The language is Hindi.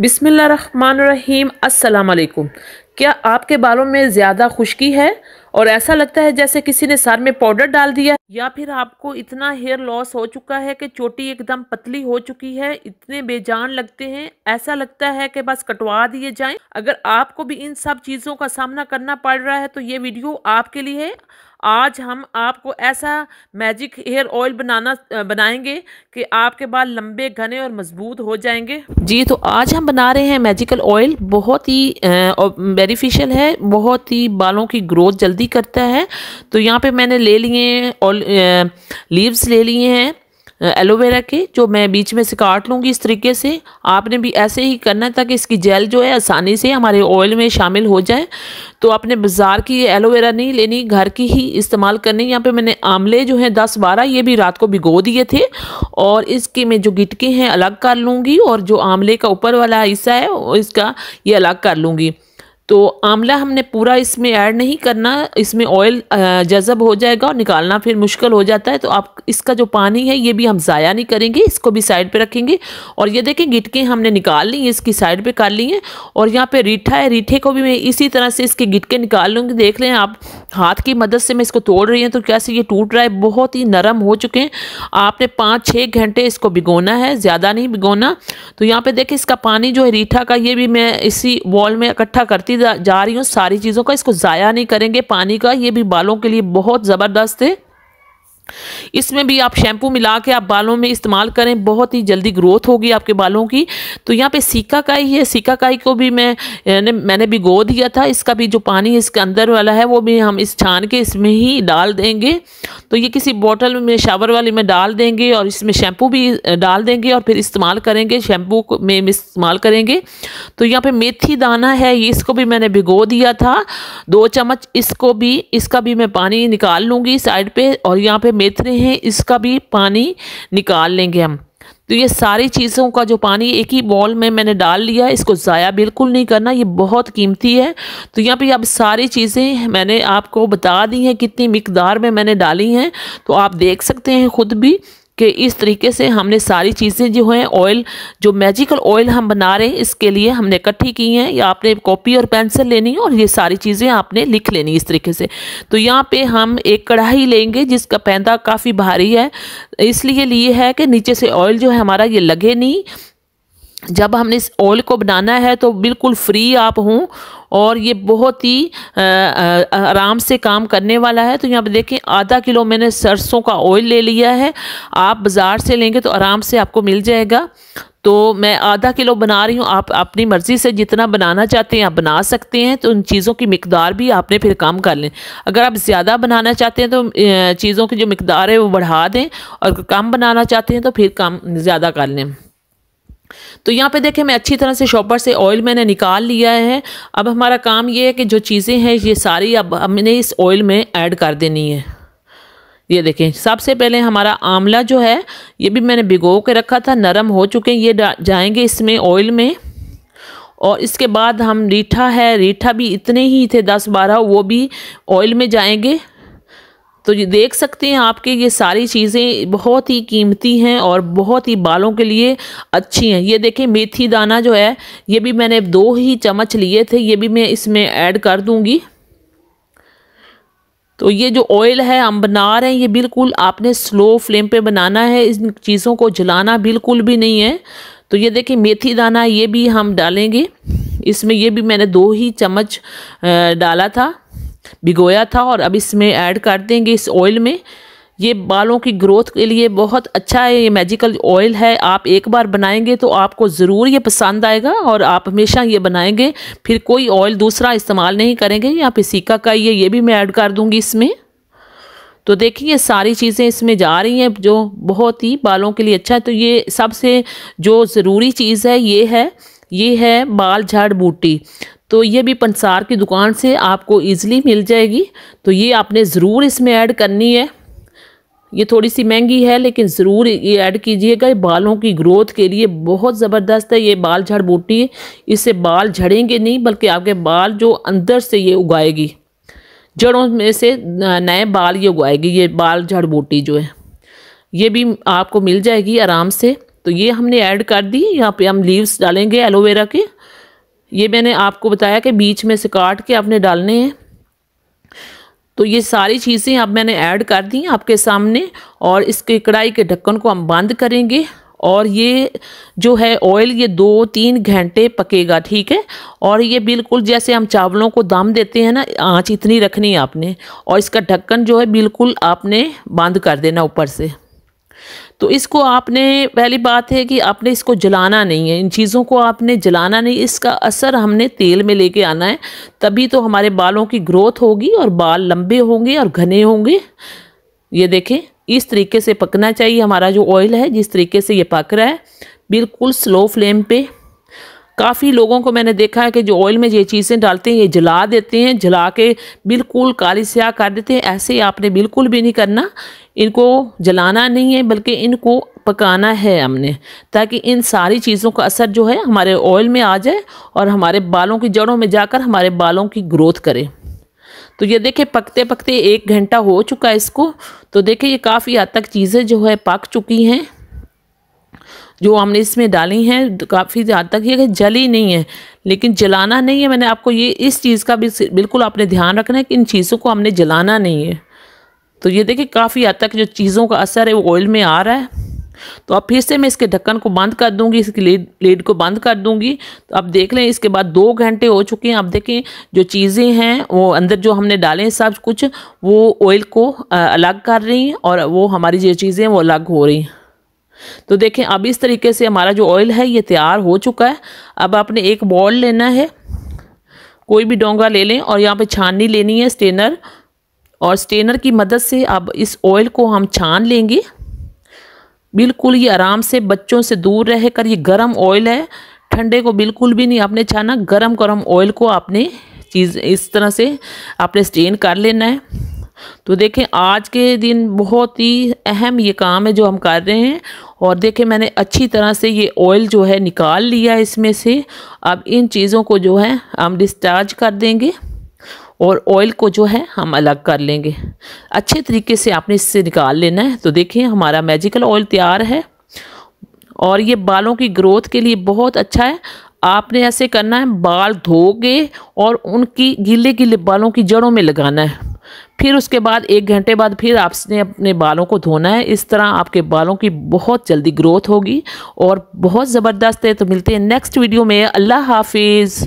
बिसमीम असलकुम क्या आपके बालों में ज़्यादा खुश्की है और ऐसा लगता है जैसे किसी ने सर में पाउडर डाल दिया या फिर आपको इतना हेयर लॉस हो चुका है कि चोटी एकदम पतली हो चुकी है इतने बेजान लगते हैं ऐसा लगता है कि बस कटवा दिए जाएं अगर आपको भी इन सब चीज़ों का सामना करना पड़ रहा है तो ये वीडियो आपके लिए है आज हम आपको ऐसा मैजिक हेयर ऑयल बनाना बनाएंगे कि आपके बाल लंबे घने और मजबूत हो जाएंगे जी तो आज हम बना रहे हैं मैजिकल ऑयल बहुत ही बेनिफिशियल है बहुत ही बालों की ग्रोथ जल्दी करता है तो यहाँ पे मैंने ले लिए लीव्स ले लिए हैं एलोवेरा के जो मैं बीच में से काट लूँगी इस तरीके से आपने भी ऐसे ही करना है ताकि इसकी जेल जो है आसानी से हमारे ऑयल में शामिल हो जाए तो आपने बाज़ार की एलोवेरा नहीं लेनी घर की ही इस्तेमाल करनी यहाँ पे मैंने आमले जो हैं दस बारह ये भी रात को भिगो दिए थे और इसके मैं जो गिटके हैं अलग कर लूँगी और जो आमले का ऊपर वाला हिस्सा है इसका ये अलग कर लूँगी तो आंवला हमने पूरा इसमें ऐड नहीं करना इसमें ऑयल जज़ब हो जाएगा और निकालना फिर मुश्किल हो जाता है तो आप इसका जो पानी है ये भी हम ज़ाया नहीं करेंगे इसको भी साइड पे रखेंगे और ये देखें गिटके हमने निकाल ली इसकी साइड पे कर ली हैं और यहाँ पे रीठा है रीठे को भी मैं इसी तरह से इसके गिटके निकाल लूँगी देख लें आप हाथ की मदद से मैं इसको तोड़ रही हूँ तो कैसे ये टूट रहा है बहुत ही नरम हो चुके हैं आपने पाँच छः घंटे इसको भिगोना है ज़्यादा नहीं भिगोना तो यहाँ पर देखें इसका पानी जो है रीठा का ये भी मैं इसी वॉल में इकट्ठा करती करती जा रही हूँ सारी चीज़ों का इसको ज़ाया नहीं करेंगे पानी का ये भी बालों के लिए बहुत ज़बरदस्त है इसमें भी आप शैम्पू मिला के आप बालों में इस्तेमाल करें बहुत ही जल्दी ग्रोथ होगी आपके बालों की तो यहाँ पे सीकाकाई है सीकाकाई को भी मैं ने, मैंने भिगो दिया था इसका भी जो पानी इसके अंदर वाला है वो भी हम इस छान के इसमें ही डाल देंगे तो ये किसी बॉटल में शावर वाले में डाल देंगे और इसमें शैम्पू भी डाल देंगे और फिर इस्तेमाल करेंगे शैम्पू में इस्तेमाल करेंगे तो यहाँ पर मेथी दाना है ये इसको भी मैंने भिगो दिया था दो चम्मच इसको भी इसका भी मैं पानी निकाल लूँगी साइड पर और यहाँ पर मेथरे हैं इसका भी पानी निकाल लेंगे हम तो ये सारी चीज़ों का जो पानी एक ही बॉल में मैंने डाल लिया इसको ज़ाया बिल्कुल नहीं करना ये बहुत कीमती है तो यहाँ पे अब सारी चीज़ें मैंने आपको बता दी हैं कितनी मकदार में मैंने डाली हैं तो आप देख सकते हैं ख़ुद भी कि इस तरीके से हमने सारी चीज़ें जो हैं ऑयल जो मैजिकल ऑयल हम बना रहे हैं इसके लिए हमने इकट्ठी की हैं या आपने कॉपी और पेंसिल लेनी है और ये सारी चीज़ें आपने लिख लेनी इस तरीके से तो यहाँ पे हम एक कढ़ाई लेंगे जिसका पैंदा काफ़ी भारी है इसलिए लिए है कि नीचे से ऑयल जो है हमारा ये लगे नहीं जब हमने इस ऑयल को बनाना है तो बिल्कुल फ्री आप हों और ये बहुत ही आराम से काम करने वाला है तो यहाँ पर देखें आधा किलो मैंने सरसों का ऑयल ले लिया है आप बाज़ार से लेंगे तो आराम से आपको मिल जाएगा तो मैं आधा किलो बना रही हूँ आप अपनी मर्ज़ी से जितना बनाना चाहते हैं आप बना सकते हैं तो उन चीज़ों की मकदार भी आपने फिर कम कर लें अगर आप ज़्यादा बनाना चाहते हैं तो चीज़ों की जो मकदार है वो बढ़ा दें और कम बनाना चाहते हैं तो फिर कम ज़्यादा कर लें तो यहाँ पे देखें मैं अच्छी तरह से शॉपर से ऑयल मैंने निकाल लिया है अब हमारा काम ये है कि जो चीज़ें हैं ये सारी अब हमने इस ऑयल में ऐड कर देनी है ये देखें सबसे पहले हमारा आंवला जो है ये भी मैंने भिगो के रखा था नरम हो चुके हैं ये जाएंगे इसमें ऑयल में और इसके बाद हम रीठा है रीठा भी इतने ही थे दस बारह वो भी ऑयल में जाएंगे तो ये देख सकते हैं आपके ये सारी चीज़ें बहुत ही कीमती हैं और बहुत ही बालों के लिए अच्छी हैं ये देखें मेथी दाना जो है ये भी मैंने दो ही चम्मच लिए थे ये भी मैं इसमें ऐड कर दूंगी तो ये जो ऑयल है हम बना रहे हैं ये बिल्कुल आपने स्लो फ्लेम पे बनाना है इन चीज़ों को जलाना बिल्कुल भी नहीं है तो ये देखें मेथी दाना ये भी हम डालेंगे इसमें ये भी मैंने दो ही चम्मच डाला था भिगोया था और अब इसमें ऐड कर देंगे इस ऑयल में ये बालों की ग्रोथ के लिए बहुत अच्छा है ये मैजिकल ऑयल है आप एक बार बनाएंगे तो आपको ज़रूर ये पसंद आएगा और आप हमेशा ये बनाएंगे फिर कोई ऑयल दूसरा इस्तेमाल नहीं करेंगे या फिर सीका का ये ये भी मैं ऐड कर दूँगी इसमें तो देखिए ये सारी चीज़ें इसमें जा रही हैं जो बहुत ही बालों के लिए अच्छा है तो ये सबसे जो ज़रूरी चीज़ है ये है ये है बाल झाड़ बूटी तो ये भी पंसार की दुकान से आपको ईज़िली मिल जाएगी तो ये आपने ज़रूर इसमें ऐड करनी है ये थोड़ी सी महंगी है लेकिन ज़रूर ये ऐड कीजिएगा बालों की ग्रोथ के लिए बहुत ज़बरदस्त है ये बाल झड़ बूटी इससे बाल झड़ेंगे नहीं बल्कि आपके बाल जो अंदर से ये उगाएगी जड़ों में से नए बाल ये उगाएगी ये बाल झड़ बूटी जो है ये भी आपको मिल जाएगी आराम से तो ये हमने ऐड कर दी यहाँ पे हम लीव्स डालेंगे एलोवेरा के ये मैंने आपको बताया कि बीच में से काट के आपने डालने हैं तो ये सारी चीज़ें अब मैंने ऐड कर दी आपके सामने और इसके कढ़ाई के ढक्कन को हम बंद करेंगे और ये जो है ऑयल ये दो तीन घंटे पकेगा ठीक है और ये बिल्कुल जैसे हम चावलों को दाम देते हैं ना आँच इतनी रखनी है आपने और इसका ढक्कन जो है बिल्कुल आपने बंद कर देना ऊपर से तो इसको आपने पहली बात है कि आपने इसको जलाना नहीं है इन चीज़ों को आपने जलाना नहीं इसका असर हमने तेल में लेके आना है तभी तो हमारे बालों की ग्रोथ होगी और बाल लंबे होंगे और घने होंगे ये देखें इस तरीके से पकना चाहिए हमारा जो ऑयल है जिस तरीके से ये पक रहा है बिल्कुल स्लो फ्लेम पर काफ़ी लोगों को मैंने देखा है कि जो ऑयल में ये चीज़ें डालते हैं ये जला देते हैं जला के बिल्कुल काली स्याह कर देते हैं ऐसे ही आपने बिल्कुल भी नहीं करना इनको जलाना नहीं है बल्कि इनको पकाना है हमने ताकि इन सारी चीज़ों का असर जो है हमारे ऑयल में आ जाए और हमारे बालों की जड़ों में जाकर हमारे बालों की ग्रोथ करे तो ये देखिए पकते पकते एक घंटा हो चुका है इसको तो देखिए ये काफ़ी हद तक चीज़ें जो है पक चुकी हैं जो हमने इसमें डाली हैं काफ़ी हद तक ये जली नहीं है लेकिन जलाना नहीं है मैंने आपको ये इस चीज़ का भी बिल्कुल आपने ध्यान रखना है कि इन चीज़ों को हमने जलाना नहीं है तो ये देखिए काफ़ी हद तक जो चीज़ों का असर है वो ऑयल में आ रहा है तो अब फिर से मैं इसके ढक्कन को बंद कर दूंगी इसकी लेड लेड को बंद कर दूंगी तो अब देख लें इसके बाद दो घंटे हो चुके हैं आप देखें जो चीज़ें हैं वो अंदर जो हमने डाले हैं सब कुछ वो ऑयल को अलग कर रही हैं और वो हमारी जो चीज़ें वो अलग हो रही हैं तो देखें अब इस तरीके से हमारा जो ऑयल है ये तैयार हो चुका है अब आपने एक बॉल लेना है कोई भी डोंगा ले लें और यहाँ पे छाननी लेनी है स्टेनर और स्टेनर की मदद से अब इस ऑयल को हम छान लेंगे बिल्कुल ये आराम से बच्चों से दूर रह कर ये गर्म ऑयल है ठंडे को बिल्कुल भी नहीं आपने छाना गर्म गर्म ऑयल को आपने चीज़ इस तरह से आपने स्टेन कर लेना है तो देखें आज के दिन बहुत ही अहम ये काम है जो हम कर रहे हैं और देखें मैंने अच्छी तरह से ये ऑयल जो है निकाल लिया इसमें से अब इन चीज़ों को जो है हम डिस्चार्ज कर देंगे और ऑयल को जो है हम अलग कर लेंगे अच्छे तरीके से आपने इससे निकाल लेना है तो देखें हमारा मैजिकल ऑयल तैयार है और ये बालों की ग्रोथ के लिए बहुत अच्छा है आपने ऐसे करना है बाल धोगे और उनकी गीले गीले बालों की जड़ों में लगाना है फिर उसके बाद एक घंटे बाद फिर आपने अपने बालों को धोना है इस तरह आपके बालों की बहुत जल्दी ग्रोथ होगी और बहुत ज़बरदस्त है तो मिलते हैं नेक्स्ट वीडियो में अल्लाह हाफिज़